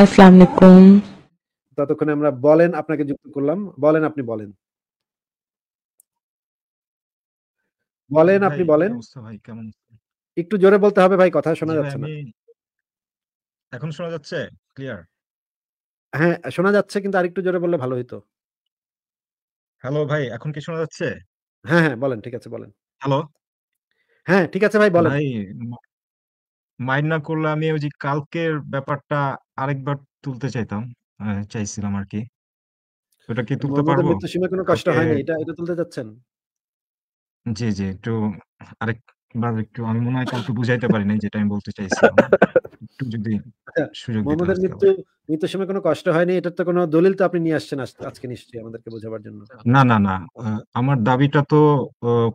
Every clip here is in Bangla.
আসসালামু আলাইকুম ততক্ষণে আমরা বলেন আপনাকে যুক্ত করলাম বলেন আপনি বলেন বলেন আপনি বলেন ভাই কেমন একটু জোরে বলতে হবে ভাই কথা শোনা যাচ্ছে না এখন শোনা যাচ্ছে ক্লিয়ার হ্যাঁ শোনা যাচ্ছে কিন্তু আরেকটু জোরে বললে ভালো হতো হ্যালো ভাই এখন কি শোনা যাচ্ছে হ্যাঁ হ্যাঁ বলেন ঠিক আছে বলেন হ্যালো হ্যাঁ ঠিক আছে ভাই বলেন ভাই মাইন্ড না করলে আমি ওই যে কালকের ব্যাপারটা আরেকবার তুলতে চাইতাম। চাইছিলাম চাইছিলাম আরকি। ওটা কি তুলতে মোহাম্মদের পারবো? মৃত্যুসীমায় কোনো কষ্ট হয়নি। এটা, এটা তুলতে চাচ্ছেন? জি, জি। একটু আরেকবার একটু আমি মনে হয় কাউকে বুঝাইতে পারি নাই যেটা আমি বলতে চাইছিলাম। একটু যদি আচ্ছা, সুযোগ দিতে মোহাম্মদের মৃত্যু আবার। কোনো কষ্ট হয়নি। এটার তো কোনো দলিল তো আপনি নিয়ে আসছেন আজকে নিশ্চয়ই আমাদেরকে বোঝাবার জন্য। আচ্ছা, আচ্ছা। না, না, না। আমার দাবিটা তো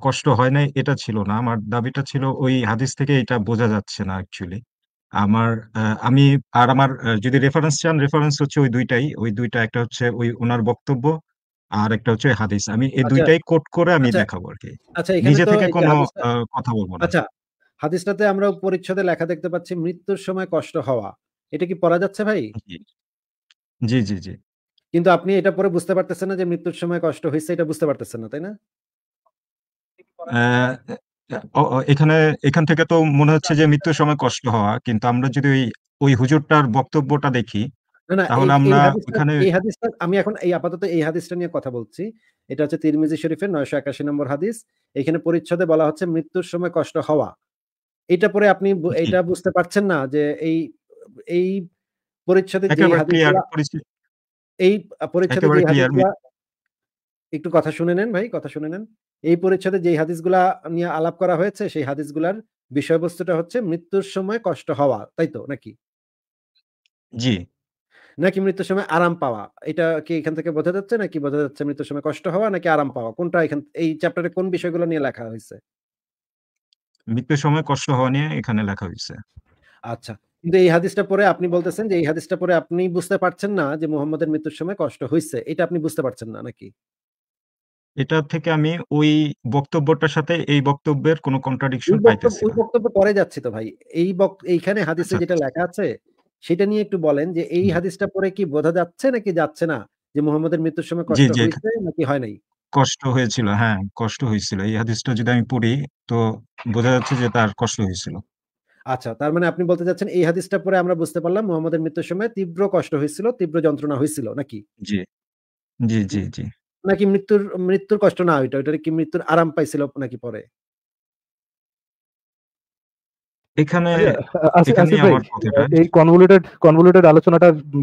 কষ্ট হয় নাই এটা ছিল না। আমার দাবিটা ছিল ওই হাদিস থেকে এটা বোঝা যাচ্ছে না অ্যাকচুয়ালি। আমার আমি আর আমার যদি রেফারেন্স চান রেফারেন্স হচ্ছে ওই দুইটাই ওই দুইটা একটা হচ্ছে ওই ওনার বক্তব্য আর একটা হচ্ছে হাদিস আমি এই আচ্ছা। দুইটাই কোট করে আমি আচ্ছা। দেখাবো আর কি আচ্ছা, নিজে থেকে কোনো কথা বলবো না আচ্ছা হাদিসটাতে আমরা পরিচ্ছদে লেখা দেখতে পাচ্ছি মৃত্যুর সময় কষ্ট হওয়া এটা কি পড়া যাচ্ছে ভাই জি জি জি কিন্তু আপনি এটা পরে বুঝতে পারতেছেন না যে মৃত্যুর সময় কষ্ট হয়েছে এটা বুঝতে পারতেছেন না তাই না এখানে এখান থেকে তো মনে হচ্ছে যে মৃত্যুর সময় কষ্ট হওয়া। কিন্তু আমরা যদি ওই, ওই হুজুরটার বক্তব্যটা দেখি, তাহলে আমরা হাদিসটা এই হাদিসটা আমি এখন এই আপাতত এই হাদিসটা নিয়ে কথা বলছি। এটা হচ্ছে তিরমিজি শরীফের ৯৮১ নম্বর হাদিস। এখানে পরিচ্ছদে বলা হচ্ছে মৃত্যুর সময় কষ্ট হওয়া। এটা পরে আপনি এটা বুঝতে পারছেন না যে এই এই পরিচ্ছদে যেই একেবারে এই আ পরিচ্ছদে একেবারে যেই একটু কথা শুনে নেন ভাই, কথা শুনে নেন। এই পরিচ্ছদে যেই হাদিসগুলা নিয়ে আলাপ করা হয়েছে সেই হাদিসগুলার বিষয়বস্তুটা হচ্ছে মৃত্যুর সময় কষ্ট হওয়া তাই তো নাকি জি নাকি মৃত্যুর সময় আরাম পাওয়া এটা কি এখান থেকে বোঝা যাচ্ছে নাকি বোঝা যাচ্ছে মৃত্যুর সময় কষ্ট হওয়া নাকি আরাম পাওয়া কোনটা এখান এই চ্যাপ্টারে কোন বিষয়গুলো নিয়ে লেখা হয়েছে মৃত্যুর সময় কষ্ট হওয়া নিয়ে এখানে লেখা হয়েছে আচ্ছা কিন্তু এই হাদিসটা পরে আপনি বলতেছেন যে এই হাদিসটা পরে আপনি বুঝতে পারছেন না যে মোহাম্মদের মৃত্যুর সময় কষ্ট হয়েছে এটা আপনি বুঝতে পারছেন না নাকি এটা থেকে আমি ওই বক্তব্যটার সাথে এই বক্তব্যের কোনো কন্ট্রাডিকশন পাইতেছি ওই বক্তব্য পরে যাচ্ছে তো ভাই এই এইখানে আচ্ছা, হাদিসে আচ্ছা। যেটা লেখা আছে সেটা নিয়ে একটু বলেন যে এই হাদিসটা পরে কি বোঝা যাচ্ছে নাকি যাচ্ছে না যে মুহাম্মদের মৃত্যুর সময় কষ্ট হয়েছে নাকি হয় নাই কষ্ট হয়েছিল হ্যাঁ কষ্ট হয়েছিল এই হাদিসটা যদি আমি পড়ি তো বোঝা যাচ্ছে যে তার কষ্ট হয়েছিল আচ্ছা তার মানে আপনি বলতে চাচ্ছেন এই হাদিসটা পরে আমরা বুঝতে পারলাম মুহাম্মদের মৃত্যুর সময় তীব্র কষ্ট হয়েছিল তীব্র যন্ত্রণা হয়েছিল নাকি জি জি জি জি নাকি মৃত্যুর মৃত্যুর কষ্ট না ওইটা ওইটা কি মৃত্যুর আরাম পাইছিল নাকি পরে এখানে এই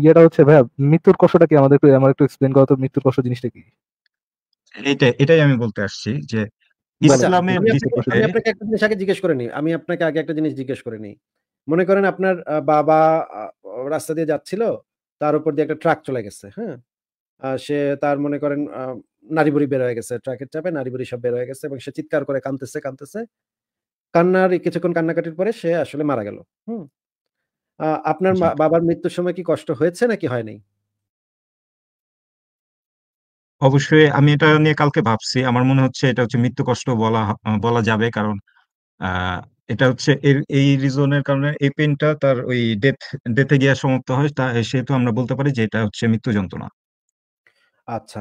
ইয়েটা হচ্ছে ভাই মৃত্যুর কষ্টটা কি আমাদের আমার একটু করো তো মৃত্যুর কষ্ট জিনিসটা কি এটা এটাই আমি বলতে আসছি যে আচ্ছা, ইসলামের আপনাকে একটা জিনিস আগে জিজ্ঞেস করে নিই আমি আপনাকে আগে একটা জিনিস জিজ্ঞেস করে নিই মনে করেন আপনার বাবা রাস্তা দিয়ে যাচ্ছিল তার উপর দিয়ে একটা ট্রাক চলে গেছে হ্যাঁ সে তার মনে করেন নারী বুড়ি বের হয়ে গেছে ট্রাকের চাপে নারী বুড়ি সব বের হয়ে গেছে এবং সে চিৎকার করে কানতেছে কানতেছে কান্নার কিছুক্ষণ কান্নাকাটির পরে সে আসলে মারা গেল হুম আপনার বাবার মৃত্যুর সময় কি কষ্ট হয়েছে নাকি হয়নি অবশ্যই আমি এটা নিয়ে কালকে ভাবছি আমার মনে হচ্ছে এটা হচ্ছে মৃত্যু কষ্ট বলা বলা যাবে কারণ এটা হচ্ছে এর এই রিজনের কারণে এই পেনটা তার ওই ডেথ ডেথে গিয়ে সমাপ্ত হয় তা সেহেতু আমরা বলতে পারি যে এটা হচ্ছে মৃত্যু যন্ত্রণা আচ্ছা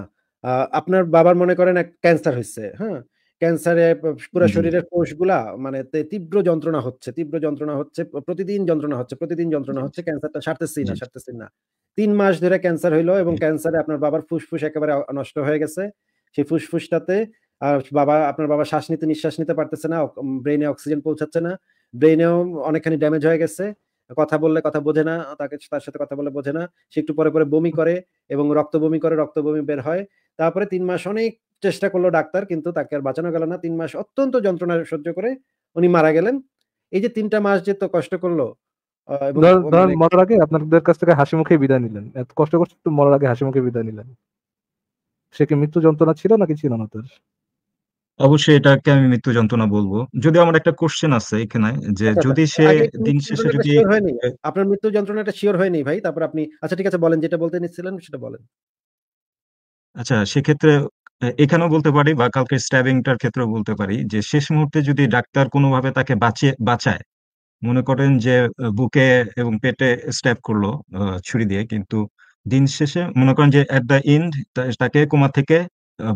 আপনার বাবার মনে করেন এক ক্যান্সার হয়েছে হ্যাঁ ক্যান্সারে পুরো শরীরের কোষগুলা মানে তীব্র যন্ত্রণা হচ্ছে তীব্র যন্ত্রণা হচ্ছে প্রতিদিন যন্ত্রণা হচ্ছে প্রতিদিন যন্ত্রণা হচ্ছে ক্যান্সারটা সারতেছি না সারতেছি না তিন মাস ধরে ক্যান্সার হইলো এবং ক্যান্সারে আপনার বাবার ফুসফুস একেবারে নষ্ট হয়ে গেছে সেই ফুসফুসটাতে আর বাবা আপনার বাবা শ্বাস নিতে নিঃশ্বাস নিতে পারতেছে না ব্রেনে অক্সিজেন পৌঁছাচ্ছে না ব্রেনেও অনেকখানি ড্যামেজ হয়ে গেছে কথা বললে কথা বোঝে না তাকে তার সাথে কথা বলে বোঝে না সে একটু পরে পরে বমি করে এবং রক্ত বমি করে রক্ত বমি বের হয় তারপরে তিন মাস অনেক চেষ্টা করলো ডাক্তার কিন্তু তাকে আর বাঁচানো গেল না তিন মাস অত্যন্ত যন্ত্রণা সহ্য করে উনি মারা গেলেন এই যে তিনটা মাস যে তো কষ্ট করলো মরার আগে আপনাদের কাছ থেকে হাসি মুখে বিদায় নিলেন এত কষ্ট করছে একটু মরার আগে হাসি মুখে বিদায় নিলেন সে কি মৃত্যু যন্ত্রণা ছিল নাকি ছিল না তার অবশ্যই এটাকে আমি মৃত্যু যন্ত্রণা বলবো যদি আমার একটা কোশ্চেন আছে এখানে যে আচ্ছা, যদি আচ্ছা। সে দিন শেষে যদি আপনার মৃত্যু যন্ত্রণাটা শিওর হয়নি ভাই তারপর আপনি আচ্ছা ঠিক আছে বলেন যেটা বলতে নিছিলেন সেটা বলেন আচ্ছা সেক্ষেত্রে এখানেও বলতে পারি বা কালকে স্ট্যাবিংটার ক্ষেত্রেও বলতে পারি যে শেষ মুহূর্তে যদি ডাক্তার কোনোভাবে তাকে বাঁচিয়ে বাঁচায় মনে করেন যে বুকে এবং পেটে স্ট্যাব করলো ছুরি দিয়ে কিন্তু দিন শেষে মনে করেন যে অ্যাট দ্য এন্ড তাকে কোমা থেকে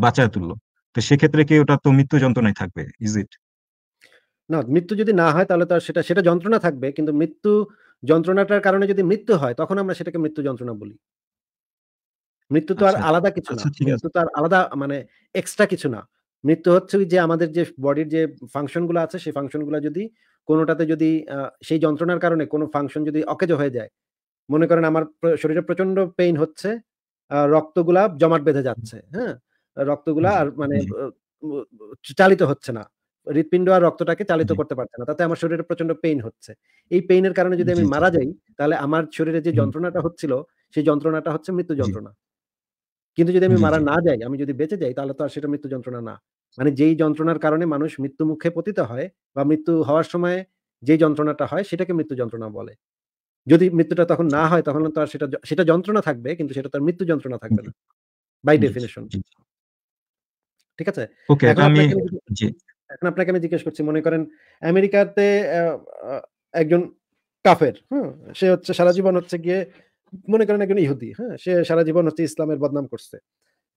বাঁচায় তুললো তো সেক্ষেত্রে কি ওটা তো মৃত্যু যন্ত্রণায় থাকবে ইজ ইট না মৃত্যু যদি না হয় তাহলে তো সেটা সেটা যন্ত্রণা থাকবে কিন্তু মৃত্যু যন্ত্রণাটার কারণে যদি মৃত্যু হয় তখন আমরা সেটাকে মৃত্যু যন্ত্রণা বলি মৃত্যু তো আর আচ্ছা, আলাদা কিছু না আচ্ছা, মৃত্যু তো আর আলাদা মানে এক্সট্রা কিছু না মৃত্যু হচ্ছে যে আমাদের যে বডির যে ফাংশন গুলো আছে সেই ফাংশন ফাংশনগুলো যদি কোনোটাতে যদি সেই যন্ত্রণার কারণে কোনো ফাংশন যদি অকেজ হয়ে যায় মনে করেন আমার শরীরে প্রচন্ড পেইন হচ্ছে রক্তগুলা জমাট বেঁধে যাচ্ছে হ্যাঁ রক্তগুলা আর মানে চালিত হচ্ছে না হৃৎপিণ্ড আর রক্তটাকে চালিত করতে পারছে না তাতে আমার শরীরে প্রচন্ড পেইন হচ্ছে এই পেইনের কারণে যদি আমি মারা যাই তাহলে আমার শরীরে যে যন্ত্রণাটা হচ্ছিল সেই যন্ত্রণাটা হচ্ছে মৃত্যু যন্ত্রণা কিন্তু যদি আমি মারা না যাই আমি যদি বেঁচে যাই তাহলে তো আর সেটা মৃত্যু যন্ত্রণা না মানে যেই যন্ত্রণার কারণে মানুষ মৃত্যু মুখে পতিত হয় বা মৃত্যু হওয়ার সময় যে যন্ত্রণাটা হয় সেটাকে মৃত্যু যন্ত্রণা বলে যদি মৃত্যুটা তখন না হয় তখন তো আর সেটা সেটা যন্ত্রণা থাকবে কিন্তু সেটা তার মৃত্যু যন্ত্রণা থাকবে না বাই ডেফিনেশন ঠিক আছে এখন আপনাকে আমি জিজ্ঞেস করছি মনে করেন আমেরিকাতে একজন কাফের হ্যাঁ সে হচ্ছে সারা জীবন হচ্ছে গিয়ে মনে করেন একজন ইহুদি হ্যাঁ সে সারা জীবন হচ্ছে ইসলামের বদনাম করছে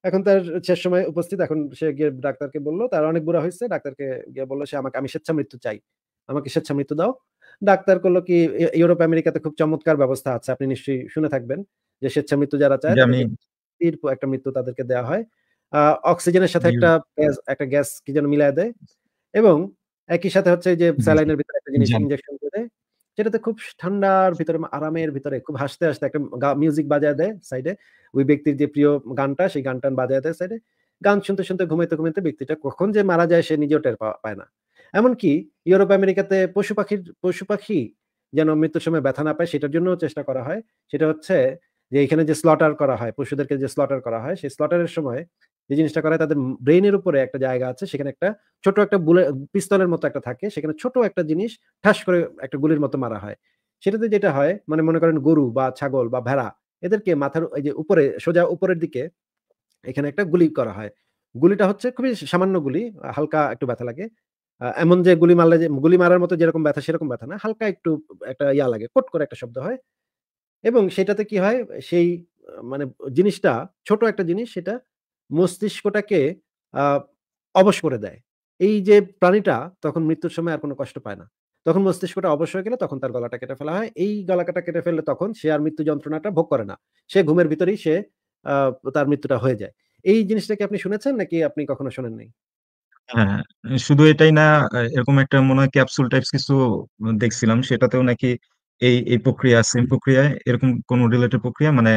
এখন তার শেষ সময় উপস্থিত এখন সে গিয়ে ডাক্তারকে বললো তার অনেক বুড়া হয়েছে ডাক্তারকে গিয়ে বললো সে আমাকে আমি স্বেচ্ছা মৃত্যু চাই আমাকে স্বেচ্ছা মৃত্যু দাও ডাক্তার করলো কি ইউরোপ আমেরিকাতে খুব চমৎকার ব্যবস্থা আছে আপনি নিশ্চয়ই শুনে থাকবেন যে স্বেচ্ছা মৃত্যু যারা চায় একটা মৃত্যু তাদেরকে দেওয়া হয় অক্সিজেনের সাথে একটা গ্যাস একটা গ্যাস কি যেন মিলায় দেয় এবং একই সাথে হচ্ছে যে স্যালাইনের ভিতরে একটা জিনিস ইনজেকশন দিয়ে দেয় যেটাতে খুব ঠান্ডার ভিতরে আরামের ভিতরে খুব হাসতে হাসতে একটা মিউজিক বাজায় দেয় সাইডে ওই ব্যক্তির যে প্রিয় গানটা সেই গানটা বাজায় দেয় সাইডে গান শুনতে শুনতে ঘুমাইতে ঘুমাইতে ব্যক্তিটা কখন যে মারা যায় সে নিজেও টের পায় না এমনকি ইউরোপ আমেরিকাতে পশু পাখির পশু পাখি যেন মৃত্যুর সময় ব্যথা না পায় সেটার জন্য চেষ্টা করা হয় সেটা হচ্ছে যে এখানে যে স্লটার করা হয় পশুদেরকে যে স্লটার করা হয় সেই স্লটারের সময় যে জিনিসটা করে তাদের ব্রেনের উপরে একটা জায়গা আছে সেখানে একটা ছোট একটা বুলে পিস্তলের মতো একটা থাকে সেখানে ছোট একটা জিনিস ঠাস করে একটা গুলির মতো মারা হয় সেটাতে যেটা হয় মানে মনে করেন গরু বা ছাগল বা ভেড়া এদেরকে মাথার এই যে উপরে সোজা উপরের দিকে এখানে একটা গুলি করা হয় গুলিটা হচ্ছে খুবই সামান্য গুলি হালকা একটু ব্যথা লাগে এমন যে গুলি মারলে যে গুলি মারার মতো যেরকম ব্যথা সেরকম ব্যথা না হালকা একটু একটা ইয়া লাগে কোট করে একটা শব্দ হয় এবং সেটাতে কি হয় সেই মানে জিনিসটা ছোট একটা জিনিস সেটা মস্তিষ্কটাকে অবশ করে দেয় এই যে প্রাণীটা তখন মৃত্যুর সময় আর কোনো কষ্ট পায় না তখন মস্তিষ্কটা অবশ হয়ে গেলে তখন তার গলাটা কেটে ফেলা হয় এই গলাটা কেটে ফেললে তখন সে আর মৃত্যু যন্ত্রণাটা ভোগ করে না সে ঘুমের ভিতরেই সে তার মৃত্যুটা হয়ে যায় এই জিনিসটাকে আপনি শুনেছেন নাকি আপনি কখনো শোনেন নাই হ্যাঁ শুধু এটাই না এরকম একটা মনে হয় ক্যাপসুল টাইপস কিছু দেখছিলাম সেটাতেও নাকি এই এই প্রক্রিয়া সেম প্রক্রিয়ায় এরকম কোন রিলেটেড প্রক্রিয়া মানে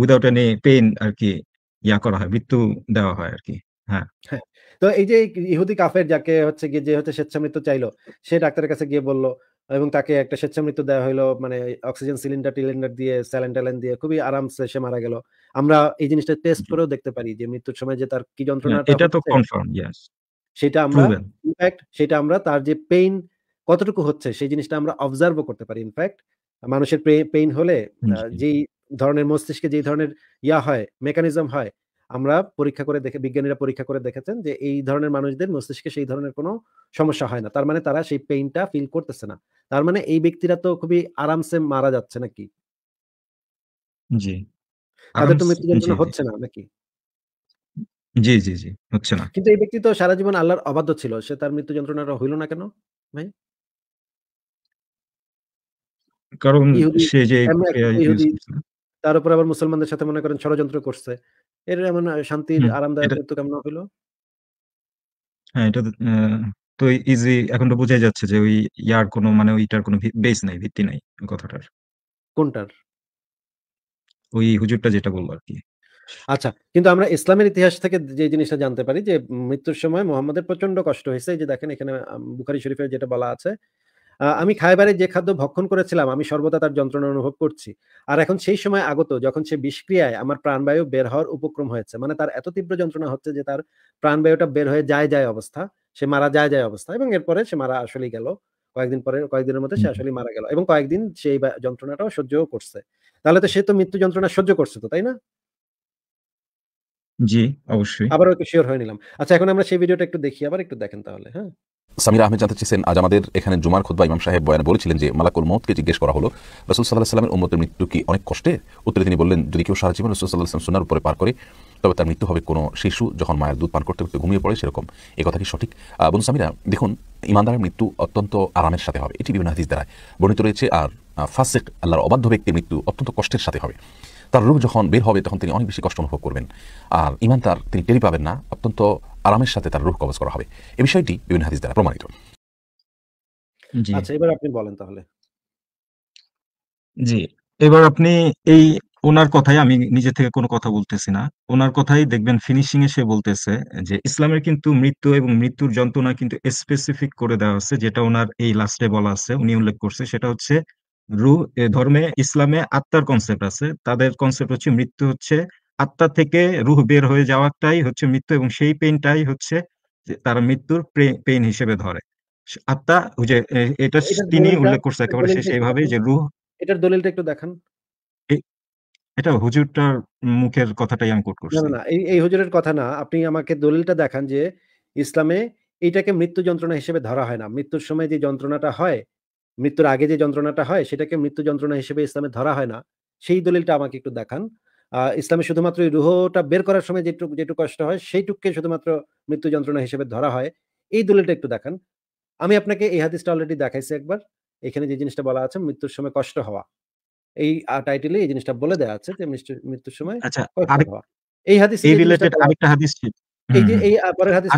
উইদাউট এনি পেইন আর কি ইয়া করা হয় মৃত্যু দেওয়া হয় আর কি হ্যাঁ।, হ্যাঁ তো এই যে ইহুদি কাফের যাকে হচ্ছে গিয়ে যে হচ্ছে মৃত্যু চাইলো সে ডাক্তারের কাছে গিয়ে বলল এবং তাকে একটা মৃত্যু দেওয়া হলো মানে অক্সিজেন সিলিন্ডার টিলিন্ডার দিয়ে স্যালেন ট্যালেন দিয়ে খুবই আরামসে সে মারা গেল আমরা এই জিনিসটা টেস্ট করেও দেখতে পারি যে মৃত্যুর সময় যে তার কি হ্যাঁ, যন্ত্রণা এটা তো কনফার্ম ইয়েস সেটা আমরা ইনফ্যাক্ট সেটা আমরা তার যে পেইন কতটুকু হচ্ছে সেই জিনিসটা আমরা অবজার্ভ করতে পারি ইনফ্যাক্ট মানুষের পেইন হলে যেই ধরনের মস্তিষ্কে যেই ধরনের ইয়া হয় মেকানিজম হয় আমরা পরীক্ষা করে দেখে বিজ্ঞানীরা পরীক্ষা করে দেখেছেন যে এই ধরনের মানুষদের মস্তিষ্কে সেই ধরনের কোনো সমস্যা হয় না তার মানে তারা সেই পেইনটা ফিল করতেছে না তার মানে এই ব্যক্তিরা তো খুবই আরামসে মারা যাচ্ছে নাকি জি তাদের তো জন্য হচ্ছে না নাকি জি জি জি হচ্ছে না কিন্তু এই ব্যক্তি তো সারা জীবন আল্লাহর অবাধ্য ছিল সে তার মৃত্যু যন্ত্রণাটা হইল না কেন ভাই কারণ সে যে তার উপর আবার মুসলমানদের সাথে মনে করেন ষড়যন্ত্র করছে এর এমন শান্তির আরামদায়ক মৃত্যু কেমন হলো হ্যাঁ এটা তো ইজি এখন তো বোঝাই যাচ্ছে যে ওই ইয়ার কোনো মানে ওইটার কোনো বেস নাই ভিত্তি নাই কথাটার কোনটার ওই হুজুরটা যেটা বলবো আর কি আচ্ছা কিন্তু আমরা ইসলামের ইতিহাস থেকে যে জিনিসটা জানতে পারি যে মৃত্যুর সময় মোহাম্মদের প্রচন্ড কষ্ট হয়েছে যে দেখেন এখানে বুখারি শরীফের যেটা বলা আছে আমি খাইবারে যে খাদ্য ভক্ষণ করেছিলাম আমি সর্বদা তার যন্ত্রণা অনুভব করছি আর এখন সেই সময় আগত যখন সে বিষক্রিয়ায় আমার প্রাণবায়ু বের হওয়ার উপক্রম হয়েছে মানে তার এত তীব্র যন্ত্রণা হচ্ছে যে তার প্রাণবায়ুটা বের হয়ে যায় যায় অবস্থা সে মারা যায় যায় অবস্থা এবং এরপরে সে মারা আসলেই গেল কয়েকদিন পরে কয়েকদিনের মধ্যে সে আসলেই মারা গেল এবং কয়েকদিন সেই যন্ত্রণাটাও সহ্যও করছে তাহলে তো সে তো মৃত্যু যন্ত্রণা সহ্য করছে তো তাই না জি অবশ্যই আবার একটু শিওর হয়ে নিলাম আচ্ছা এখন আমরা সেই ভিডিওটা একটু দেখি আবার একটু দেখেন তাহলে হ্যাঁ সামির আহমেদ জানতে চেয়েছেন আজ আমাদের এখানে জুমার খোদ্া ইমাম সাহেব বয়ান বলেছিলেন যে মালাকুল মৌতকে জিজ্ঞেস করা হলো রসুল সাল্লাহ সাল্লামের উম্মতের মৃত্যু কি অনেক কষ্টে উত্তরে তিনি বললেন যদি কেউ সারা জীবন রসুল সাল্লাহ সোনার উপরে পার করে তবে তার মৃত্যু হবে কোনো শিশু যখন মায়ের দুধ পান করতে করতে ঘুমিয়ে পড়ে সেরকম এ কথা কি সঠিক বন্ধু সামিরা দেখুন ইমানদারের মৃত্যু অত্যন্ত আরামের সাথে হবে এটি বিভিন্ন হাদিস দ্বারা বর্ণিত রয়েছে আর ফাসেক আল্লাহর অবাধ্য ব্যক্তির মৃত্যু অত্যন্ত কষ্টের সাথে হবে তার রূপ যখন বের হবে তখন তিনি অনেক বেশি কষ্ট অনুভব করবেন আর ইমান তার তিনি টেরি পাবেন না অত্যন্ত আরামের সাথে তার রুহ কবজ করা হবে এই বিষয়টি বিভিন্ন হাদিস দ্বারা প্রমাণিত আচ্ছা এবার আপনি বলেন তাহলে জি এবার আপনি এই ওনার কথাই আমি নিজে থেকে কোনো কথা বলতেছি না ওনার কথাই দেখবেন ফিনিশিং এ সে বলতেছে যে ইসলামের কিন্তু মৃত্যু এবং মৃত্যুর যন্ত্রণা কিন্তু স্পেসিফিক করে দেওয়া আছে যেটা ওনার এই লাস্টে বলা আছে উনি উল্লেখ করছে সেটা হচ্ছে রু ধর্মে ইসলামে আত্মার কনসেপ্ট আছে তাদের কনসেপ্ট হচ্ছে মৃত্যু হচ্ছে আত্মা থেকে রুহ বের হয়ে যাওয়াটাই হচ্ছে মৃত্যু এবং সেই পেনটাই হচ্ছে তারা মৃত্যুর পেন হিসেবে ধরে আত্মা ওই যে এটা তিনি উল্লেখ করছে একেবারে শেষ এইভাবে যে রুহ এটার দলিলটা একটু দেখান এটা হুজুরটার মুখের কথাটাই আমি কোট করছি না এই এই হুজুরের কথা না আপনি আমাকে দলিলটা দেখান যে ইসলামে এটাকে মৃত্যু যন্ত্রণা হিসেবে ধরা হয় না মৃত্যুর সময় যে যন্ত্রণাটা হয় মৃত্যুর আগে যে যন্ত্রণাটা হয় সেটাকে মৃত্যু যন্ত্রণা হিসেবে ইসলামে ধরা হয় না সেই দলিলটা আমাকে একটু দেখান ইসলামে শুধুমাত্র এই রুহটা বের করার সময় যেটুক যেটুক কষ্ট হয় সেইটুককে শুধুমাত্র মৃত্যু যন্ত্রণা হিসেবে ধরা হয় এই দলিলটা একটু দেখান আমি আপনাকে এই হাদিসটা অলরেডি দেখাইছি একবার এখানে যে জিনিসটা বলা আছে মৃত্যুর সময় কষ্ট হওয়া এই টাইটেলে এই জিনিসটা বলে দেওয়া আছে যে মৃত্যুর সময় আচ্ছা, এই হাদিস এই রিলেটেড আরেকটা হাদিস এই যে এই পরের হাদিস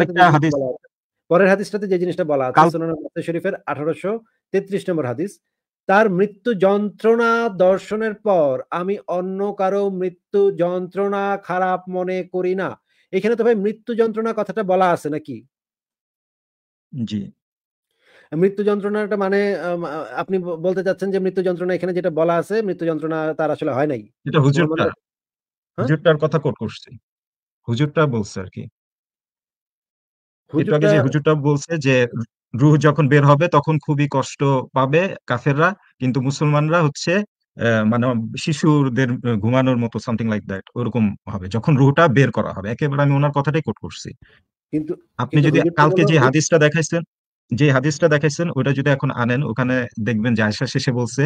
পরের হাদিসটাতে যে জিনিসটা বলা আছে সুনান শরীফের আঠারোশো তেত্রিশ নম্বর হাদিস তার মৃত্যু যন্ত্রণা দর্শনের পর আমি অন্য কারো মৃত্যু যন্ত্রণা খারাপ মনে করি না এখানে তো ভাই মৃত্যু যন্ত্রণা কথাটা বলা আছে নাকি জি মৃত্যু যন্ত্রণাটা মানে আপনি বলতে চাচ্ছেন যে মৃত্যু যন্ত্রণা এখানে যেটা বলা আছে মৃত্যু যন্ত্রণা তার আসলে হয় নাই। এটা হুজুরটা। হ্যাঁ? হুজুরটার কথা কোট করছি। হুজুরটা বলছে আর কি হুজুরটা যে হুজুরটা বলছে যে রুহ যখন বের হবে তখন খুবই কষ্ট পাবে কাফেররা কিন্তু মুসলমানরা হচ্ছে মানে শিশুদের ঘুমানোর মতো সামথিং লাইক দ্যাট ওরকম হবে যখন রুহটা বের করা হবে একেবারে আমি ওনার কথাটাই কোট করছি কিন্তু আপনি যদি কালকে যে হাদিসটা দেখাইছেন যে হাদিসটা দেখাইছেন ওটা যদি এখন আনেন ওখানে দেখবেন যে আয়সা শেষে বলছে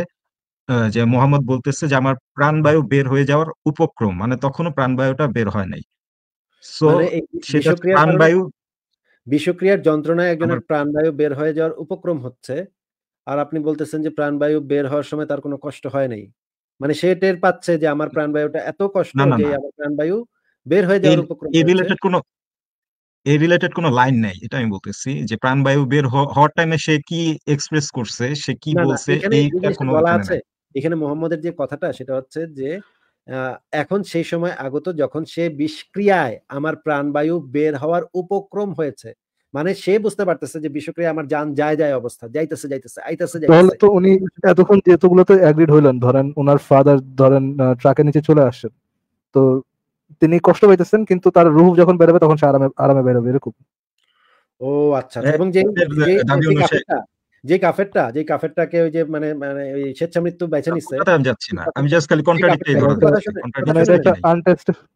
যে মোহাম্মদ বলতেছে যে আমার প্রাণবায়ু বের হয়ে যাওয়ার উপক্রম মানে তখনো প্রাণবায়ুটা বের হয় নাই সো মানে সেটা প্রাণবায়ু বিষক্রিয়ার যন্ত্রণায় একজনের প্রাণবায়ু বের হয়ে যাওয়ার উপক্রম হচ্ছে আর আপনি বলতেছেন যে প্রাণবায়ু বের হওয়ার সময় তার কোনো কষ্ট হয় নাই মানে সে টের পাচ্ছে যে আমার প্রাণবায়ুটা এত কষ্ট যে আমার প্রাণবায়ু বের হয়ে যাওয়ার উপক্রম এই রিলেটেড কোনো এই রিলেটেড কোনো লাইন নাই এটা আমি বলতেছি যে প্রাণবায়ু বের হওয়ার টাইমে সে কি এক্সপ্রেস করছে সে কি বলছে এইটা কোনো বলা আছে এখানে মোহাম্মদের যে কথাটা সেটা হচ্ছে যে এখন সেই সময় আগত যখন সে বিষক্রিয়ায় আমার প্রাণবায়ু বের হওয়ার উপক্রম হয়েছে মানে সে বুঝতে পারতেছে যে বিষক্রিয়া আমার যান যায় যায় অবস্থা যাইতেছে যাইতেছে আইতেছে তাহলে তো উনি এতক্ষণ যেতগুলো তো অ্যাগ্রিড হইলেন ধরেন ওনার ফাদার ধরেন ট্রাকের নিচে চলে আসছেন তো তিনি কষ্ট পাইতেছেন কিন্তু তার রূহ যখন বেরোবে তখন সে আরামে আরামে বেরোবে এরকম ও আচ্ছা হ্যাঁ, এবং যে হ্যাঁ, যে কাফেরটা যে কাফেরটাকে ওই যে মানে মানে ওই স্বেচ্ছা মৃত্যু বেছে নিচ্ছে আমি যাচ্ছি না আমি জাস্ট খালি কন্ট্রাডিক্ট মানে এই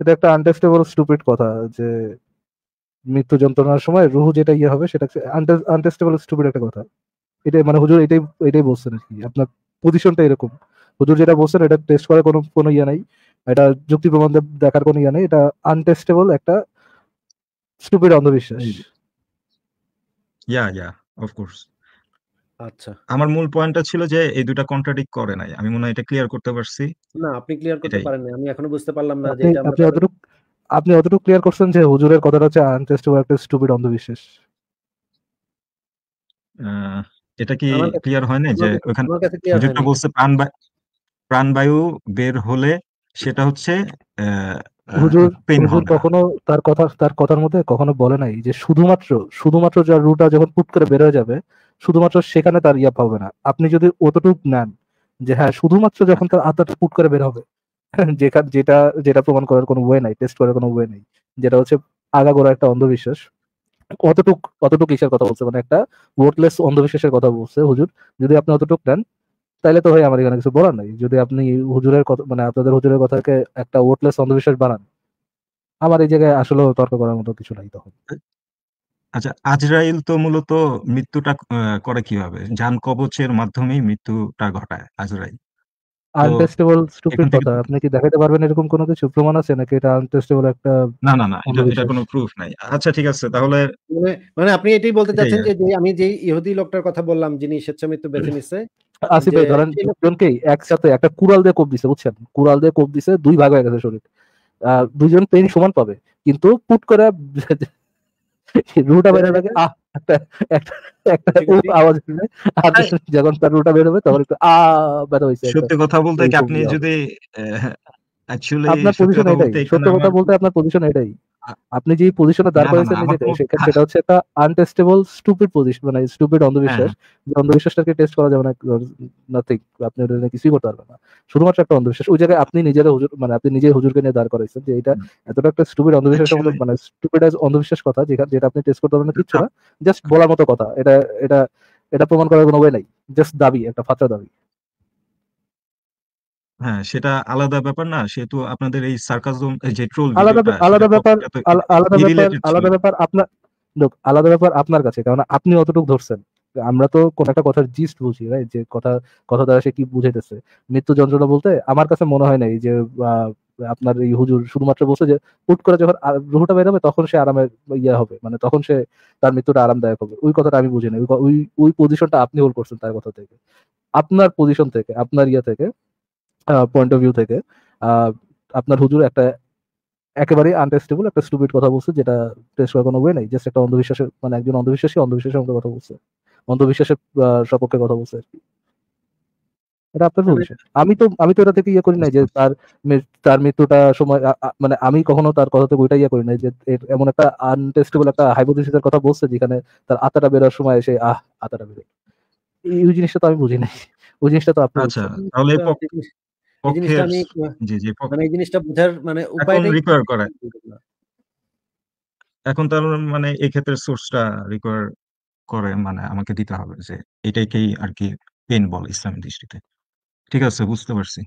এটা একটা আনটেস্টেবল স্টুপিড কথা যে মৃত্যু যন্ত্রণার সময় রুহু যেটা ইয়ে হবে সেটা আনটেস্টেবল স্টুপিড একটা কথা এটা মানে হুজুর এটাই এটাই বলছেন আর কি আপনার পজিশনটা এরকম হুজুর যেটা বলছেন এটা টেস্ট করার কোনো কোনো ইয়ে নাই এটা যুক্তি প্রমাণ দেখার কোনো ইয়ে নাই এটা আনটেস্টেবল একটা স্টুপিড অন্ধবিশ্বাস ইয়া ইয়া অফকোর্স আচ্ছা। আমার মূল পয়েন্টটা ছিল যে এই দুটা কন্ট্রাডিক করে নাই। আমি মনে হয় এটা ক্লিয়ার করতে পারছি। না, আপনি ক্লিয়ার করতে পারেন নাই। আমি এখনো বুঝতে পারলাম না যে এটা আমরা আপনি অতটুক আপনি অতটুক ক্লিয়ার করছেন যে হুজুরের কথাটা হচ্ছে আনটেস্ট আনটেস্টেবল একটা স্টুপিড অন্ধবিশ্বাস। আহ এটা কি আমার কাছে ক্লিয়ার হয় নাই যে ওখানে আমার কাছে ক্লিয়ার হয় হুজুরটা বলছে প্রাণবা প্রাণবায়ু বের হলে সেটা হচ্ছে অ্যা হ্যাঁ, হুজুর হ্যাঁ, হুজুর কখনো তার কথা তার কথার মধ্যে কখনো বলে নাই যে শুধুমাত্র শুধুমাত্র যার রুটা যখন পুট করে বের হয়ে যাবে শুধুমাত্র সেখানে তার ইয়া পাবে না আপনি যদি অতটুক নেন যে হ্যাঁ শুধুমাত্র যখন তার আত্মাটা পুট করে বের হবে হ্যাঁ, যেখানে যেটা যেটা প্রমাণ করার কোনো ওয়ে নাই টেস্ট করার কোনো ওয়ে নাই যেটা হচ্ছে আগাগোড়া একটা অন্ধবিশ্বাস অতটুক অতটুক ইসের কথা বলছে মানে একটা ওয়ার্ডলেস অন্ধবিশ্বাসের কথা বলছে হুজুর যদি আপনি অতটুক নেন তাহলে তো ভাই আমার এখানে কিছু বলার নাই যদি আপনি হুজুরের কথা মানে আপনাদের হুজুরের কথাকে একটা ওটলেস অন্ধবিশ্বাস বানান আমার এই জায়গায় আসলে তর্ক করার মতো কিছু নাই তখন আচ্ছা আজরাইল তো মূলত মৃত্যুটা করে কিভাবে যান কবচের মৃত্যুটা ঘটায় আজরাইল আনটেস্টেবল স্টুপিড কথা আপনি কি দেখাতে পারবেন এরকম কোনো কিছু প্রমাণ আছে নাকি এটা আনটেস্টেবল একটা না না না এটা কোনো প্রুফ নাই আচ্ছা ঠিক আছে তাহলে মানে, মানে আপনি এটাই বলতে চাচ্ছেন যে আমি যে ইহুদি লোকটার কথা বললাম যিনি স্বেচ্ছামৃত্যু বেছে নিছে আসিফ ভাই ধরেন দুজনকেই একসাথে একটা কুড়াল দিয়ে কোপ দিছে বুঝছেন কুড়াল দিয়ে কোপ দিছে দুই ভাগ হয়ে গেছে শরীর দুইজন পেইন সমান পাবে কিন্তু পুট করে রুটা বেরোবে আহ একটা একটা একটা আওয়াজ যখন তার রুটা বেরোবে তখন একটু আ বেরো হয়েছে সত্যি কথা বলতে আপনি যদি অ্যাকচুয়ালি আপনার এটাই সত্য কথা বলতে আপনার পজিশন এটাই আপনি যে পজিশনে দাঁড় করেছেন নিজেকে সেখানে সেটা হ্যাঁ। হচ্ছে একটা আনটেস্টেবল স্টুপিড পজিশন মানে স্টুপিড অন্ধবিশ্বাস হ্যাঁ। যে অন্ধবিশ্বাসটাকে টেস্ট করা যাবে না নাথিং আপনি ওটা কিছুই করতে পারবেন না শুধুমাত্র একটা অন্ধবিশ্বাস ওই জায়গায় আপনি নিজেরা হুজুর মানে আপনি নিজে হুজুরকে নিয়ে দাঁড় করাইছেন যে এটা এতটা একটা স্টুপিড অন্ধবিশ্বাস আচ্ছা। মানে স্টুপিড অন্ধবিশ্বাস কথা যেখানে যেটা আপনি টেস্ট করতে পারবেন না আচ্ছা। কিচ্ছু না জাস্ট বলার মতো কথা এটা এটা এটা প্রমাণ করার কোনো উপায় নাই জাস্ট দাবি একটা ফাত্রা দাবি হ্যাঁ সেটা আলাদা ব্যাপার না সেহেতু আপনাদের এই সার্কাজম যে ট্রোল আলাদা আলাদা ব্যাপার আলাদা ব্যাপার আলাদা ব্যাপার আপনার লোক আলাদা ব্যাপার আপনার কাছে কারণ আপনি অতটুকু ধরছেন আমরা তো কোন একটা কথার জিস্ট বুঝি রাইট যে কথা কথা দ্বারা সে কি বুঝাইতেছে মৃত্যু যন্ত্রণা বলতে আমার কাছে মনে হয় নাই যে আপনার এই হুজুর শুধুমাত্র বলছে যে উট করে যখন রুহটা বেরোবে তখন সে আরামে ইয়ে হবে মানে তখন সে তার মৃত্যুটা আরামদায়ক হবে ওই কথাটা আমি বুঝি না ওই ওই পজিশনটা আপনি হোল্ড করছেন তার কথা থেকে আপনার পজিশন থেকে আপনার ইয়ে থেকে পয়েন্ট অফ ভিউ থেকে আপনার হুজুর একটা একেবারে আনটেস্টেবল একটা স্টুপিড কথা বলছে যেটা টেস্ট করার কোনো ওয়ে নেই জাস্ট একটা অন্ধবিশ্বাসের মানে একজন অন্ধবিশ্বাসী অন্ধবিশ্বাসের সঙ্গে কথা বলছে অন্ধবিশ্বাসের সপক্ষে কথা বলছে আর কি এটা আপনার ভবিষ্যৎ আমি তো আমি তো এটা থেকে ইয়ে করি নাই যে তার তার মৃত্যুটা সময় মানে আমি কখনো তার কথা থেকে ওইটা ইয়ে করি নাই যে এমন একটা আনটেস্টেবল একটা হাইপোথিসিসের কথা বলছে যেখানে তার আতাটা বেরোর সময় এসে আহ আতাটা বেরোয় এই জিনিসটা তো আমি বুঝি নাই ওই জিনিসটা তো আপনার আচ্ছা তাহলে আচ্ছা, মানে এই জিনিসটা বোঝার মানে উপায় রিকোয়ার করে এখন তার মানে এই ক্ষেত্রে সোর্সটা রিকোয়ার করে মানে আমাকে দিতে হবে যে এটাকেই আর কি পেন বলে ইসলামের দৃষ্টিতে ঠিক আছে বুঝতে পারছি